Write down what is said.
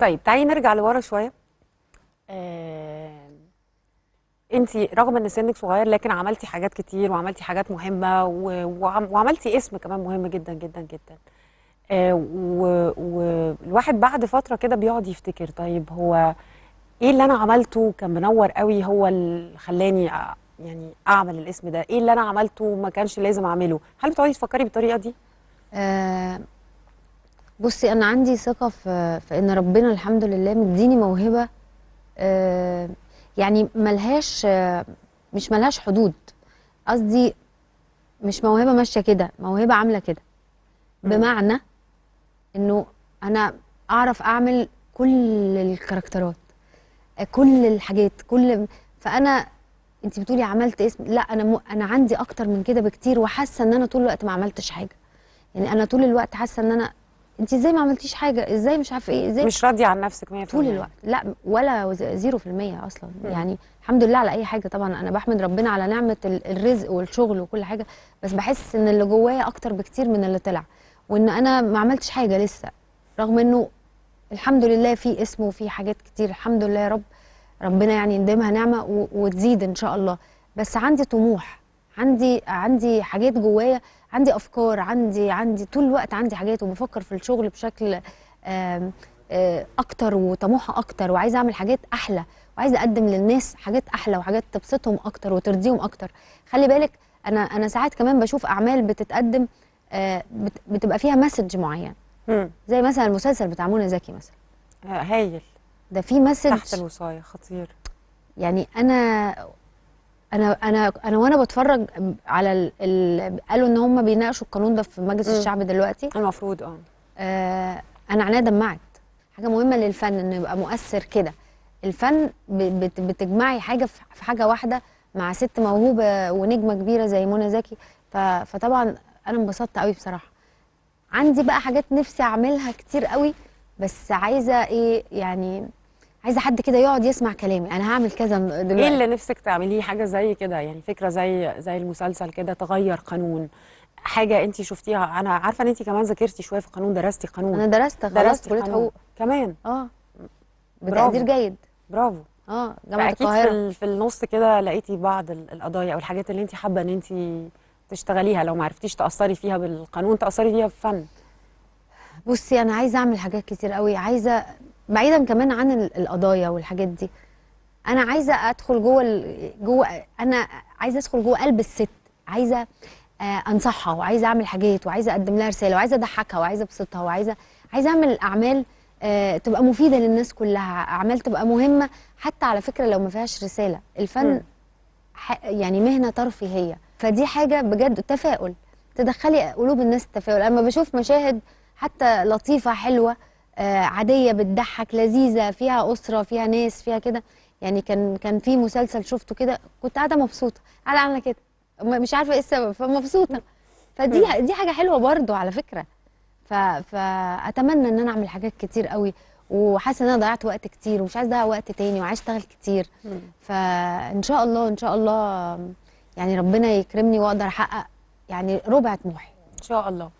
طيب تعالي نرجع لورا شويه آه... انت رغم ان سنك صغير لكن عملتي حاجات كتير وعملتي حاجات مهمه و... وعملتي اسم كمان مهم جدا جدا جدا آه والواحد و... بعد فتره كده بيقعد يفتكر طيب هو ايه اللي انا عملته كان منور قوي هو اللي خلاني أ... يعني اعمل الاسم ده ايه اللي انا عملته ما كانش لازم اعمله هل بتقعدي تفكري بالطريقه دي آه بصي انا عندي ثقه في, في ان ربنا الحمد لله مديني موهبه آه، يعني ملهاش مش ملهاش حدود قصدي مش موهبه ماشيه كده موهبه عامله كده بمعنى انه انا اعرف اعمل كل الكاركترات آه، كل الحاجات كل فانا انت بتقولي عملت اسم لا انا م... انا عندي اكتر من كده بكتير وحاسه ان انا طول الوقت ما عملتش حاجه يعني انا طول الوقت حاسه ان انا انت ازاي ما عملتيش حاجه ازاي مش عارفه ايه ازاي مش راضيه عن نفسك 100% طول الوقت لا ولا 0% اصلا مم. يعني الحمد لله على اي حاجه طبعا انا بحمد ربنا على نعمه الرزق والشغل وكل حاجه بس بحس ان اللي جوايا اكتر بكتير من اللي طلع وان انا ما عملتش حاجه لسه رغم انه الحمد لله في اسم وفي حاجات كتير الحمد لله يا رب ربنا يعني يندمها نعمه وتزيد ان شاء الله بس عندي طموح عندي عندي حاجات جوايا عندي افكار عندي عندي طول الوقت عندي حاجات وبفكر في الشغل بشكل آه، اكتر وطموحه اكتر وعايزه اعمل حاجات احلى وعايزه اقدم للناس حاجات احلى وحاجات تبسطهم اكتر وترضيهم اكتر خلي بالك انا انا ساعات كمان بشوف اعمال بتتقدم آه، بتبقى فيها مسج معين زي مثلا المسلسل بتاع منى زكي مثلا آه، هايل ده في مسج تحت الوصايه خطير يعني انا انا انا انا وانا بتفرج على ال... ال... قالوا ان هم بيناقشوا القانون ده في مجلس الشعب دلوقتي المفروض آه. اه انا عينيا دمعت حاجه مهمه للفن انه يبقى مؤثر كده الفن بت... بتجمعي حاجه في حاجه واحده مع ست موهوبه ونجمه كبيره زي منى زكي ف... فطبعا انا انبسطت قوي بصراحه عندي بقى حاجات نفسي اعملها كتير قوي بس عايزه ايه يعني عايزه حد كده يقعد يسمع كلامي انا هعمل كذا دلوقتي ايه اللي نفسك تعمليه حاجه زي كده يعني فكره زي زي المسلسل كده تغير قانون حاجه انت شفتيها انا عارفه ان انت كمان ذاكرتي شويه في القانون درستي قانون انا درست خلاص كليه حقوق كمان اه بتقدير جيد برافو اه جامعه القاهره في, في النص كده لقيتي بعض القضايا او الحاجات اللي انت حابه ان انت تشتغليها لو ما عرفتيش تاثري فيها بالقانون تاثري فيها بالفن بصي انا عايزه اعمل حاجات كتير قوي عايزه بعيدا كمان عن القضايا والحاجات دي انا عايزه ادخل جوه جوه انا عايزه ادخل جوه قلب الست عايزه آه انصحها وعايزه اعمل حاجات وعايزه اقدم لها رساله وعايزه اضحكها وعايزه ابسطها وعايزه عايزه اعمل اعمال آه تبقى مفيده للناس كلها اعمال تبقى مهمه حتى على فكره لو ما فيهاش رساله الفن يعني مهنه ترفيهيه فدي حاجه بجد تفاؤل تدخلي قلوب الناس التفاؤل اما بشوف مشاهد حتى لطيفه حلوه آه، عاديه بتضحك لذيذه فيها اسره فيها ناس فيها كده يعني كان كان في مسلسل شفته كده كنت قاعده مبسوطه قاعده عامله كده مش عارفه ايه السبب فمبسوطه فدي دي حاجه حلوه برضو على فكره فاتمنى ان انا اعمل حاجات كتير قوي وحاسه ان انا ضيعت وقت كتير ومش عايزه اضيع وقت تاني وعايزه اشتغل كتير فان شاء الله ان شاء الله يعني ربنا يكرمني واقدر احقق يعني ربع طموحي ان شاء الله